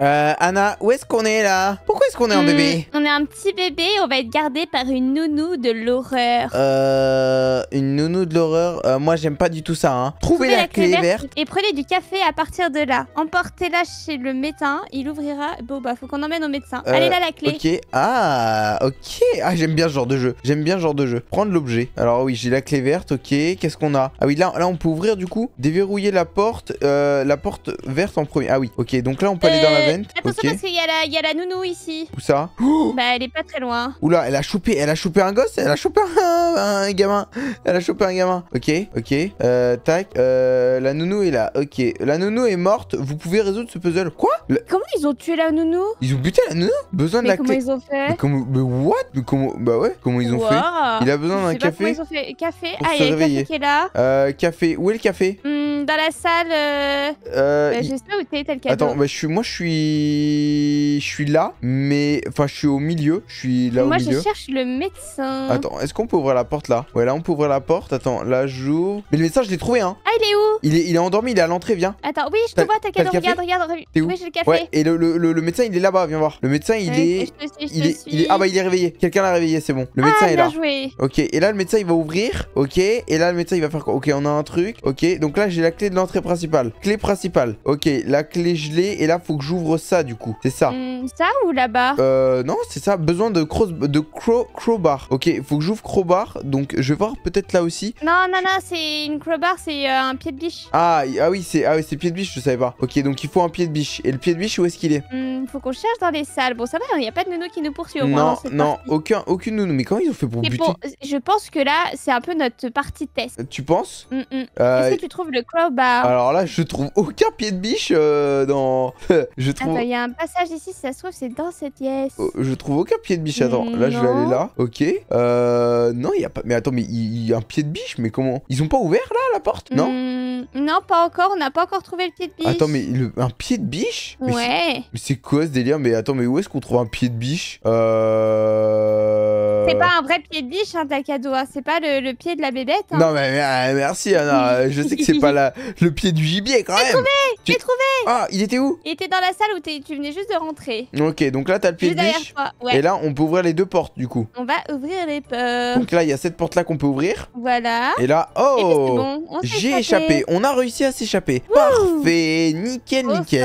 Euh, Anna, où est-ce qu'on est là Pourquoi est-ce qu'on est, un hmm, bébé On est un petit bébé, on va être gardé par une nounou de l'horreur. Euh, une nounou de l'horreur euh, Moi, j'aime pas du tout ça. Hein. Trouvez, la, clé, verte. Et prenez du café à partir de là. Emportez-la chez le médecin, il ouvrira. Bon, bah, faut qu'on emmène au médecin. Euh, Allez là, la clé. Ok, ah, ok. Ah, j'aime bien ce genre de jeu. J'aime bien ce genre de jeu. Prendre l'objet. Alors, oui, j'ai la clé verte, ok. Qu'est-ce qu'on a Ah, oui, là, là, on peut ouvrir du coup. Déverrouiller la porte. Euh, la porte verte en premier. Ah, oui, ok. Donc là, on peut aller dans la Attention parce qu'il y, a la nounou ici. Où ça oh Bah elle est pas très loin. Oula, elle a chopé, elle a chopé un gosse, elle a chopé un, un gamin. Elle a chopé un gamin. Ok, ok. Euh, tac. Euh, la nounou est là. Ok. La nounou est morte. Vous pouvez résoudre ce puzzle. Quoi Comment ils ont tué la nounou Ils ont buté la nounou Besoin mais de la comment Ils ont fait mais comment what comment... Bah ouais, comment ils ont fait Il a besoin d'un café. Ils ont fait café. ah, il y a le café qui est là. Euh, café. Où est le café hmm dans la salle. Euh, euh, euh je où t'es, tel cadeau. Attends, je suis, moi je suis, je suis là, mais enfin je suis au milieu. Je suis là moi, au milieu. Moi je cherche le médecin. Attends, est-ce qu'on peut ouvrir la porte là Ouais, là on peut ouvrir la porte. Attends, là j'ouvre. Mais le médecin, je l'ai trouvé, hein. Ah, il est où il est, il est endormi, il est à l'entrée, viens. Attends, oui, je te vois, t'as cadeau Regarde, regarde. où le café. Ouais, et le, le, le, médecin, il est là-bas, viens voir. Le médecin, il est. il, est, Ah bah il est réveillé. Quelqu'un l'a réveillé, c'est bon. Le médecin ah, est là. Ok, et là le médecin, il va ouvrir. Ok, et là le médecin, il va faire quoi Ok, on a un truc. Ok, donc là j'ai la clé de l'entrée principale. Clé principale. Ok, la clé gelée. Et là, faut que j'ouvre ça, du coup. C'est ça. Hmm, ça ou là-bas Euh, non, c'est ça. Besoin de, cross... de crow... crowbar. Ok, faut que j'ouvre crowbar. Donc, je vais voir peut-être là aussi. Non, non, non, c'est une crowbar, c'est euh, un pied de biche. Ah, ah oui, c'est ah, oui, pied de biche, je savais pas. Ok, donc il faut un pied de biche. Et le pied de biche, où est-ce qu'il est, il hmm, Faut qu'on cherche dans les salles. Bon, ça va, il hein, n'y a pas de nounou qui nous poursuit au moins. Non, hein, non, aucun, aucune nounou. Mais comment ils ont fait pour buter bon, Je pense que là, c'est un peu notre partie test. Tu penses hmm, euh... Est-ce que tu trouves le crowbar alors là, je trouve aucun pied de biche euh, dans. je ah, bah, il y a un passage ici, si ça se trouve, c'est dans cette pièce. Oh, je trouve aucun pied de biche. Attends, là, je vais aller là. Ok. Euh, non, il y a pas. Mais attends, mais il y a un pied de biche, mais comment Ils ont pas ouvert là la porte Non hmm, Non, pas encore. On n'a pas encore trouvé le pied de biche. Attends, mais un pied de biche Ouais. Mais c'est quoi ce délire Mais attends, mais où est-ce qu'on trouve un pied de biche Euh. C'est pas un vrai pied de biche, hein, cadeau C'est pas le, pied de la bébête. Hein. Non, mais ah, merci, euh, je sais que c'est pas le pied du gibier quand même. J'ai trouvé tu... J'ai trouvé Ah, il était où Il était dans la salle où tu venais juste de rentrer. Ok, donc là, t'as le pied de biche. Et là, on peut ouvrir les deux portes du coup. On va ouvrir les portes. Donc là, il y a cette porte là qu'on peut ouvrir. Voilà. Et là, oh J'ai échappé. On a réussi à s'échapper. Parfait. Nickel, oh, nickel.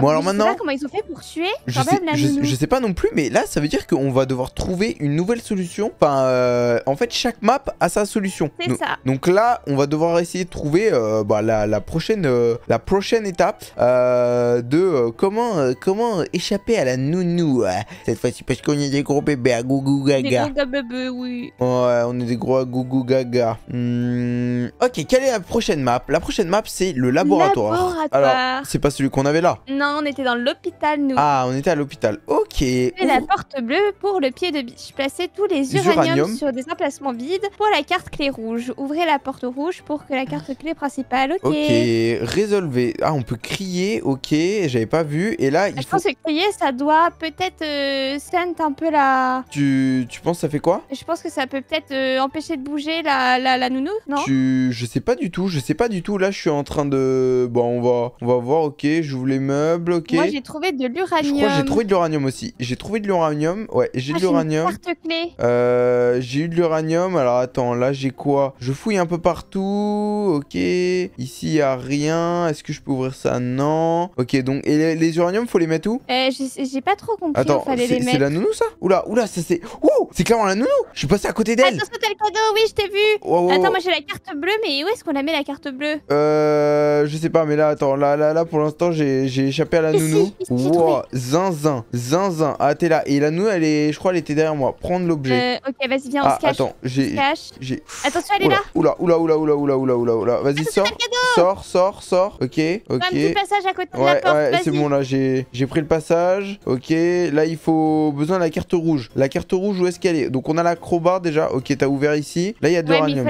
Bon, alors maintenant. Je sais pas comment ils ont fait pour tuer. Quand même, je sais pas non plus, mais là, ça veut dire qu'on va devoir trouver une nouvelle solution solution. Enfin, euh, en fait, chaque map a sa solution. C'est donc, ça. Donc là, on va devoir essayer de trouver euh, bah, la, prochaine, euh, la prochaine étape de comment, comment échapper à la nounou. cette fois-ci, parce qu'on est des gros bébés à gougou gaga. Des gros bébés, oui. Ouais, on est des gros à gougou gaga. Hmm, ok, quelle est la prochaine map La prochaine map, c'est le laboratoire. laboratoire. Alors, c'est pas celui qu'on avait là. Non, on était dans l'hôpital, nous. Ah, on était à l'hôpital. Ok. Et la porte bleue pour le pied de biche. Placez tout les uraniums, sur des emplacements vides pour la carte clé rouge. Ouvrez la porte rouge pour que la ah. carte clé principale. Ok. Ok. Résolvez. Ah, on peut crier. Ok. J'avais pas vu. Et là, il Je pense que crier, ça doit peut-être euh, un peu la. Tu... tu penses ça fait quoi Je pense que ça peut peut-être euh, empêcher de bouger la, la, la nounou, non Je sais pas du tout. Je sais pas du tout. Là, je suis en train de. Bon, on va, on va voir. Ok. J'ouvre les meubles. Ok. Moi, j'ai trouvé de l'uranium. Je j'ai trouvé de l'uranium aussi. J'ai trouvé de l'uranium. Ouais, j'ai Ah, de l'uranium. Carte clé. Euh, j'ai eu de l'uranium. Alors attends, là j'ai quoi Je fouille un peu partout. Ok. Ici, il y a rien. Est-ce que je peux ouvrir ça Non. Ok, donc et les, uraniums, faut les mettre où euh, J'ai pas trop compris. Attends, c'est la nounou ça Oula, oula, ça c'est... Ouh, c'est clairement la nounou. Je suis passé à côté d'elle. Attention, t'as le cadeau, oui, je t'ai vu. attends, moi j'ai la carte bleue, mais où est-ce qu'on la met la carte bleue Euh, je sais pas, mais là, attends, là, là, là, pour l'instant, j'ai échappé à la nounou. Ici, zin zin zinzin, zinzin. Ah, t'es là. Et la nounou, elle est, je crois, elle était derrière moi. Prendre le euh, ok, vas-y, viens, on ah, se cache. Attends, j'ai. Attention, elle est là. Oula, oula, oula, oula, oula, oula, oula, Vas-y, sort, Sors, sors, sors. Ok, ok. passage à côté ouais, Ouais, c'est bon, là, j'ai pris le passage. Ok, là, il faut. Besoin de la carte rouge. La carte rouge, où est-ce qu'elle est Donc, on a la déjà. Ok, t'as ouvert ici. Là, il y a de l'uranium.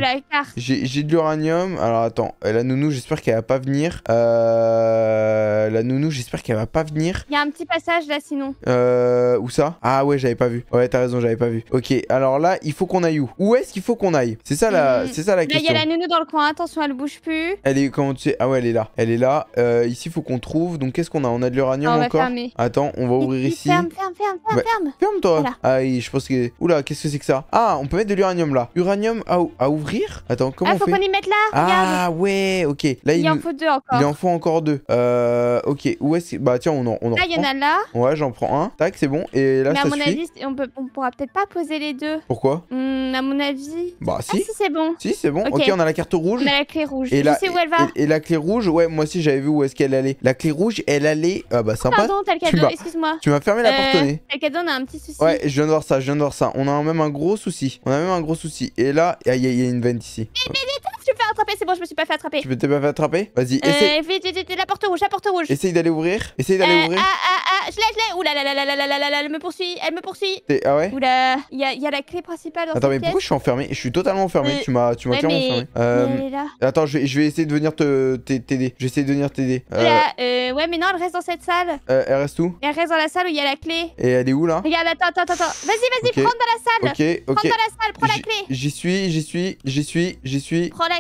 j'ai de l'uranium. Alors, attends. Euh, la nounou, j'espère qu'elle va pas venir. Euh... La nounou, j'espère qu'elle va pas venir. Il y a un petit passage là, sinon. Euh... Où ça Ah, ouais, j'avais pas vu. Ouais, t'as raison, j'avais pas vu. Ok, alors là, il faut qu'on aille où Où est-ce qu'il faut qu'on aille C'est ça la, mm, mm. c'est ça la question. Il y a la nounou dans le coin. Attention, elle bouge plus. Elle est comment tu sais Ah ouais, elle est là. Elle est là. Euh, ici, faut qu'on trouve. Donc qu'est-ce qu'on a On a de l'uranium ah encore. Attends, on va ouvrir ici. Ferme, ferme, ferme, ferme, ferme. Ferme toi. Ah je pense que. Oula, qu'est-ce que c'est que ça Ah, on peut mettre de l'uranium là. Uranium à, à ouvrir Attends, comment ah, on fait Ah, faut qu'on y mette là. Ah ouais, ok. Là, il, il en faut deux encore. Il en faut encore deux. Euh, ok. Où est-ce Bah tiens, on en, on en là, il y en a là. Ouais, j'en prends un. Tac, c'est bon. Et là, Mais à mon avis, on, on pourra peut-être pas poser les deux. Pourquoi hmm, À mon avis. Bah ah, si. Ah, si c'est bon. Si c'est bon. ok, on a la carte rouge. On a la clé rouge. tu sais où elle va. Et, la clé rouge, ouais, moi aussi j'avais vu où est-ce qu'elle allait. La clé rouge, elle allait. Ah bah sympa. pardon, t'as le cadeau. Excuse-moi. Tu m'as fermé la porte euh, a un petit souci. Ouais, je viens de voir ça. Je viens de voir ça. On a même un gros souci. On a même un gros souci. Et là, il y, a une vente ici. Mais, mais, mais, me suis attraper, c'est bon, je me suis pas fait attraper. Tu t'es pas fait attraper Vas-y, essaye. Euh, la porte rouge, la porte rouge. Essaye d'aller ouvrir. Essaye d'aller euh, ouvrir. Ah, ah, ah, je l'ai, je l'ai. Ouh là là là là là là là là, elle me poursuit, elle me poursuit. Ah ouais Oula, il y a, y a la clé principale. Dans Attends, mais pièce. pourquoi je suis enfermé Je suis totalement enfermé. Euh, tu m'as tu m'as clairement enfermé. Euh, attends, je vais, je vais essayer de venir te t'aider. Je vais essayer de venir t'aider. Euh, euh... ouais, mais non, elle reste dans cette salle. Euh, elle reste où Elle reste dans la salle où il y a la clé. Et elle est où là Regarde, attends, attends, attends. Vas-y, vas-y, okay. prends dans la salle. Ok, ok. Prends dans la salle, prends la clé. J'y suis, j'y suis, j'y suis, j'y suis. Prends la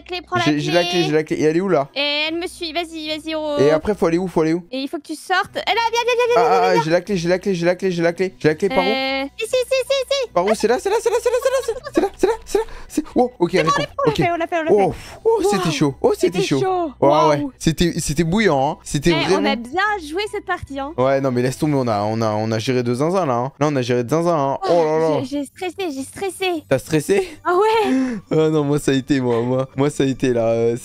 j'ai la clé, j'ai la clé. Et elle est où là Et elle me suit, vas-y, vas-y. Et après, faut aller où Faut aller où Et il faut que tu sortes. Eh a viens, viens, viens, viens. Ah, ah, ah j'ai la clé, j'ai la clé, j'ai la clé, j'ai la clé. J'ai la clé par où euh, si si si si Par où C'est là, c'est là, c'est là, c'est là, c'est là, c'est là, c'est là, c'est là. C'est Oh, ok, elle est On l'a on l'a fait, on l'a oh, fait. Oh, c'était chaud. Oh, c'était chaud. Ouais, ouais. C'était bouillant, hein. C'était vraiment. Eh, on a bien joué cette partie, hein. Ouais, non, mais laisse tomber, on a, on a, on a géré de zinzin là. Hein. Là, on a géré de zinzin. Hein. Oh, oh, là là. J'ai stressé, j'ai stressé. T'as stressé Ah ouais Ah non, moi ça a été moi. moi ça a été là. Euh,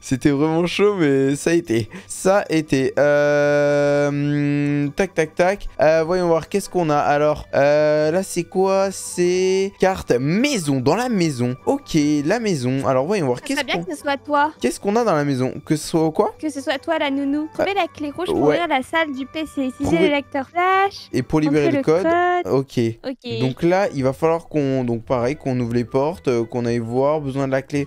c'était vraiment chaud, mais ça a été. Ça a été. Euh... Tac, tac, tac. Euh, voyons voir, qu'est-ce qu'on a Alors, euh, là c'est quoi C'est carte maison, dans la maison. Ok, la maison. Alors, voyons voir, qu'est-ce bien que ce soit toi. Qu'est-ce qu'on a dans la maison Que ce soit quoi Que ce soit toi, la nounou. Trouvez la clé rouge pour ouvrir la salle du PC. j'ai le lecteur flash. Et pour libérer le, code. ok. Donc là, il va falloir qu'on... Donc pareil, qu'on ouvre les portes, qu'on aille voir, besoin de la clé.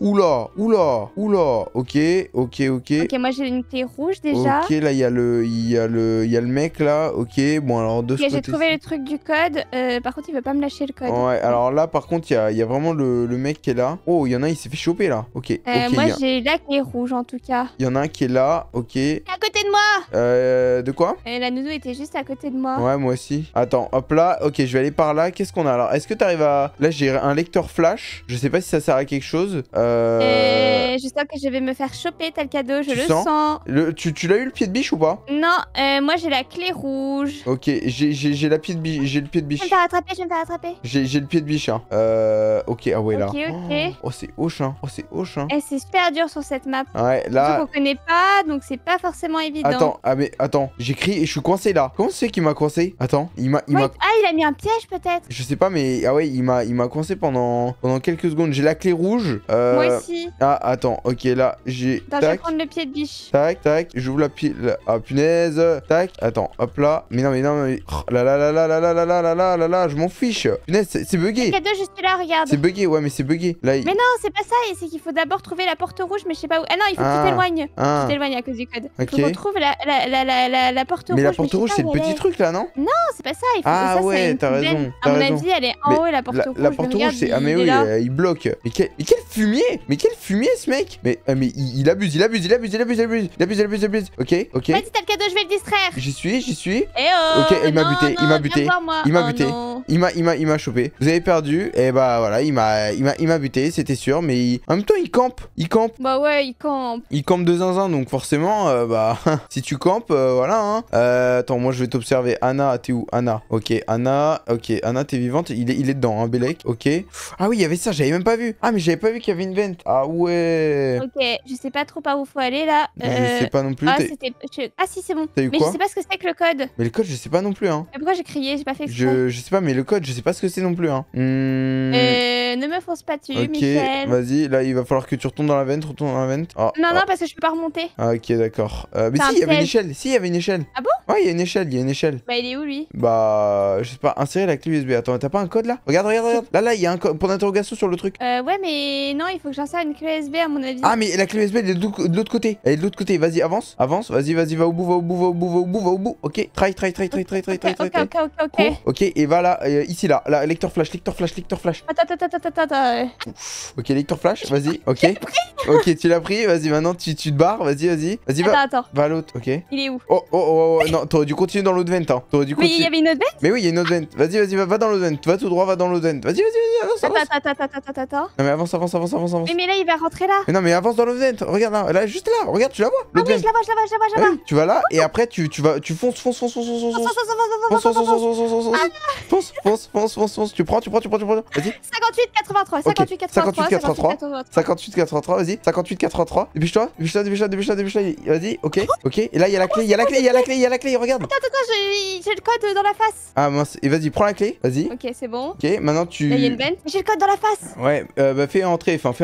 Oula, oula, oula. Ok, ok, ok. Ok, moi j'ai l'unité rouge déjà. Ok, là il y a le, il y a le, il y a le mec là. Ok, bon alors de Ok, J'ai trouvé le truc du code. Euh, par contre, il veut pas me lâcher le code. Ouais, alors là par contre, il y a, y a, vraiment le, le, mec qui est là. Oh, il y en a, il s'est fait choper là. Ok. Euh, moi j'ai la qui rouge en tout cas. Il y en a un qui est là. Ok. À côté de moi. Euh, de quoi euh, La nounou était juste à côté de moi. Ouais, moi aussi. Attends, hop là. Ok, je vais aller par là. Qu'est-ce qu'on a alors Est-ce que t'arrives à Là, j'ai un lecteur flash. Je sais pas si ça sert à quelque chose. Euh, euh... je sens que je vais me faire choper tel cadeau, je le sens. Le, tu, l'as eu le pied de biche ou pas Non, euh, moi j'ai la clé rouge. Ok, j'ai j'ai le pied de biche. Je vais me faire attraper, je vais me faire attraper. J'ai le pied de biche, hein. Euh, ok, ah ouais, là. Ok, ok. Oh, oh, c'est hoche, hein. Oh, c'est hoche, hein. Eh, c'est super dur sur cette map. Ouais, là. Je qu'on connaît pas, donc c'est pas forcément évident. Attends, ah mais attends, j'écris et je suis coincé là. Comment c'est qu'il m'a coincé Attends, il m'a... ah, il a mis un piège peut-être Je sais pas, mais... Ah ouais, il m'a coincé pendant, pendant quelques secondes. J'ai la clé rouge. Euh... Moi aussi. Ah, attends, ok, là, j'ai. Attends, tac. je vais prendre le pied de biche. Tac, tac, j'ouvre la pile. Ah, punaise. Tac, attends, hop là. Mais non, mais non, mais. Oh, là, là, là, là, là, là, là, là, là, là, là, là, je m'en fiche. Punaise, c'est bugué. cadeau juste là, regarde. C'est bugué, ouais, mais c'est bugué. Là, Mais non, c'est pas ça, c'est qu'il faut d'abord trouver la porte rouge, mais je sais pas où. Ah non, il faut ah. que tu t'éloignes. Ah. Tu t'éloignes à cause du code. Il faut trouve la, la, la, la, la, porte rouge. Mais la porte rouge, c'est le petit truc là, non Non, c'est pas ça. Il faut ah ouais, t'as raison. À mon avis, elle est en haut, la porte rouge. La porte rouge, c'est. Ah, mais oui, il bloque. Mais quel fumier mais quel fumier, ce mec Mais, euh, mais il, abuse, il abuse, il abuse, il abuse, il abuse, il abuse, il abuse, Ok, ok. Vas-y, t'as le cadeau, je vais le distraire. J'y suis, j'y suis. Eh oh, ok, il m'a buté, il m'a buté, il m'a oh buté. Il m'a, m'a, chopé. Vous avez perdu. Et eh bah voilà, il m'a, il m'a, il m'a buté, c'était sûr. Mais en même temps, il campe, il campe. Bah ouais, il campe. Il campe de zinzin, donc forcément, euh, bah si tu campes, euh, voilà. Hein. attends, moi je vais t'observer. Anna, t'es où Anna. Ok, Anna. Ok, Anna, t'es vivante. Il est, il est dedans, hein, Belek. Ok. Ah oui, il y avait ça. J'avais même pas vu. Ah mais j'avais pas vu qu'il y avait une ah ouais. Ok, je sais pas trop par où faut aller là. Je sais euh, pas non plus. Ah, ah si, c'est bon. Eu mais je sais pas ce que c'est que le code. Mais le code, je sais pas non plus. Hein. Mais pourquoi j'ai crié J'ai pas fait exprès. Je... je... sais pas, mais le code, je sais pas ce que c'est non plus. Hein. Hmm. Euh, ne me fonce pas dessus, Ok, vas-y. Là, il va falloir que tu retournes dans la vente. retournes dans la vente. Ah, non, non, ah. parce que je peux pas remonter. Ah, ok, d'accord. Euh, mais si, il y avait une échelle. Ah bon Ouais, il y a une échelle. Il y a une échelle. Bah, il est où lui Bah, je sais pas. Insérer la clé USB. Attends, t'as pas un code là Regarde, regarde, regarde. Là, là, il y a un code pour sur le truc. Euh, ouais, mais non, il faut faut que j'insère une clé USB à mon avis. Ah, mais la clé USB elle est de l'autre côté. Elle est de l'autre côté. Vas-y, avance, avance. Vas-y, vas-y, va au bout, va au bout, va au bout, va au bout, va au bout. Ok, try, try, try, try, try, try, try, Ok, ok, ok, ok. Ok, et va là, euh, ici là, là, lecteur flash, lecteur flash, lecteur flash. Attends, attends, attends, attends, Ok, lecteur flash, vas-y, ok. Ok, tu l'as pris, vas-y, maintenant tu, tu te barres, vas-y, vas-y. Vas-y, va. Attends, attends. Va à l'autre, ok. Il est où Oh, oh, oh, oh, oh. non, t'aurais dû continuer dans l'autre vent, hein. Mais il y avait une autre vent Mais oui, il y a une autre vent. Vas-y, vas-y, va, dans l'autre vent. vas tout droit, va dans l'autre vent. Vas-y, vas-y, vas-y, Attends, attends, attends, attends, attends. Non, mais avance, avance, avance, avance. Mais, là, il va rentrer là. Mais non, mais avance dans le Regarde là, juste là. Regarde, tu la vois. Ah oui, je la vois, je la vois, je la vois, je la ah vois. Tu vas là et après, tu, tu vas, tu fonces, fonces, fonces, fonce Fonce fonce fonce Fonce fonces, fonces, Tu prends, tu prends, tu prends, tu prends. Vas-y. 58, 83, 58, 83, 58, 83, 58, 83, vas-y. 58, 83. Dépêche-toi, dépêche-toi, dépêche Vas-y, ok, ok. Et là, il y a la clé, il y a la clé, il y a la clé, il y a la clé. Regarde. Attends, attends, j'ai le code dans la face. Ah mince. Et vas-y, prends la clé. Vas-y. Ok, c'est bon. Ok, maintenant tu. Il y a une J'ai le code dans la face. Ouais, euh, bah fais entrer, enfin fais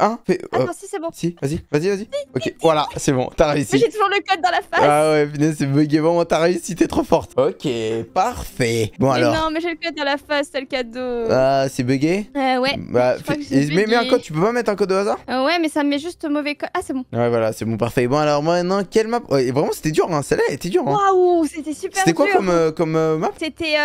1. Hein, euh, ah si, c'est bon. Si, vas-y, vas-y, vas-y. Ok, voilà, c'est bon, t'as réussi. J'ai toujours le code dans la face. Ah ouais, c'est bugué. Bon, t'as réussi, t'es trop forte. Ok, parfait. Bon, mais alors. Non, mais j'ai le code dans la face, c'est le cadeau. Ah, c'est bugué euh, Ouais. Bah, fais. mais, un code, tu peux pas mettre un code au hasard euh, Ouais, mais ça met juste mauvais code. Ah, c'est bon. Ouais, voilà, c'est bon, parfait. Bon, alors maintenant, quelle map Vraiment, c'était dur, hein. Celle-là était dure. Hein. Waouh, c'était super dur C'était quoi comme, euh, map C'était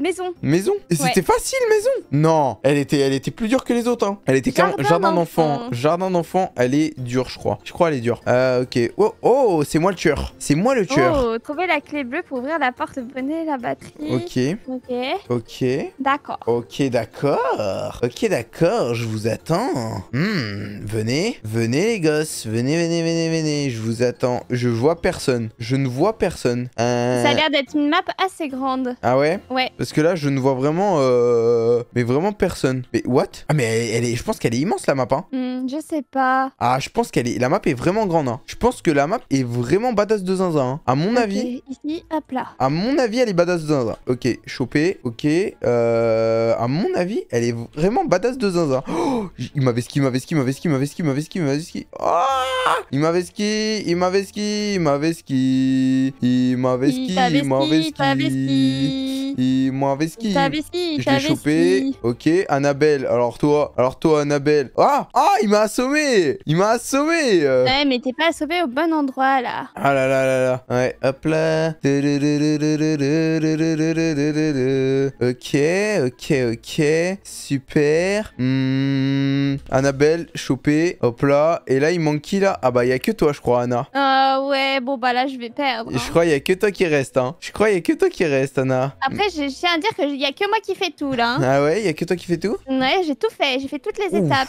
maison. Maison Et c'était facile, maison Non, elle était, elle était plus dure que les autres. Hein. Elle était jardin Mmh. Jardin d'enfants, elle est dure, je crois. Je crois elle est dure. Euh, ok. Oh, oh c'est moi le tueur. C'est moi le tueur. Oh, trouvez la clé bleue pour ouvrir la porte. Prenez la batterie. Ok. Ok. Ok. D'accord. Ok, d'accord. Ok, d'accord. Je vous attends. Hmm, venez. Venez, les gosses. Venez, venez, venez, venez. Je vous attends. Je vois personne. Je ne vois personne. Euh. Ça a l'air d'être une map assez grande. Ah ouais Ouais. Parce que là, je ne vois vraiment... Euh, mais vraiment personne. Mais what Ah, mais est... je pense qu'elle est immense, la map je sais pas. Ah, je pense qu'elle est... La map est vraiment grande. Je pense que la map est vraiment badass de zinzin. À mon avis... Ici, hop là. À mon avis, elle est badass de zinzin. Ok, chopé. Ok. Euh... À mon avis, elle est vraiment badass de zinzin. ski, il m'avait ski, il m'avait ski, il m'avait ski, il m'avait ski, il m'avait ski, il m'avait ski. ski, il m'avait ski, il m'avait ski, il m'avait ski. Il m'avait ski, il m'avait ski. Il m'avait ski. Je l'ai chopé. Ok, Annabelle. Alors toi, alors toi, Annabelle. Ah ah il m'a assommé Il m'a assommé Ouais, mais t'es pas assommé au bon endroit, là. Ah là là là là. Ouais, hop là. Ok, ok, ok. Super. Mmh. Annabelle, chopée. Hop là. Et là, il manque qui, là Ah bah, il y a que toi, je crois, Anna. Ah ouais, bon bah là, je vais perdre. Je crois, il y a que toi qui reste, hein. Je crois, il y a que toi qui reste, Anna. Après, je tiens à dire qu'il y a que moi qui fais tout, là. Ah ouais, il y a que toi qui fais tout Ouais, j'ai tout fait. J'ai fait toutes les étapes.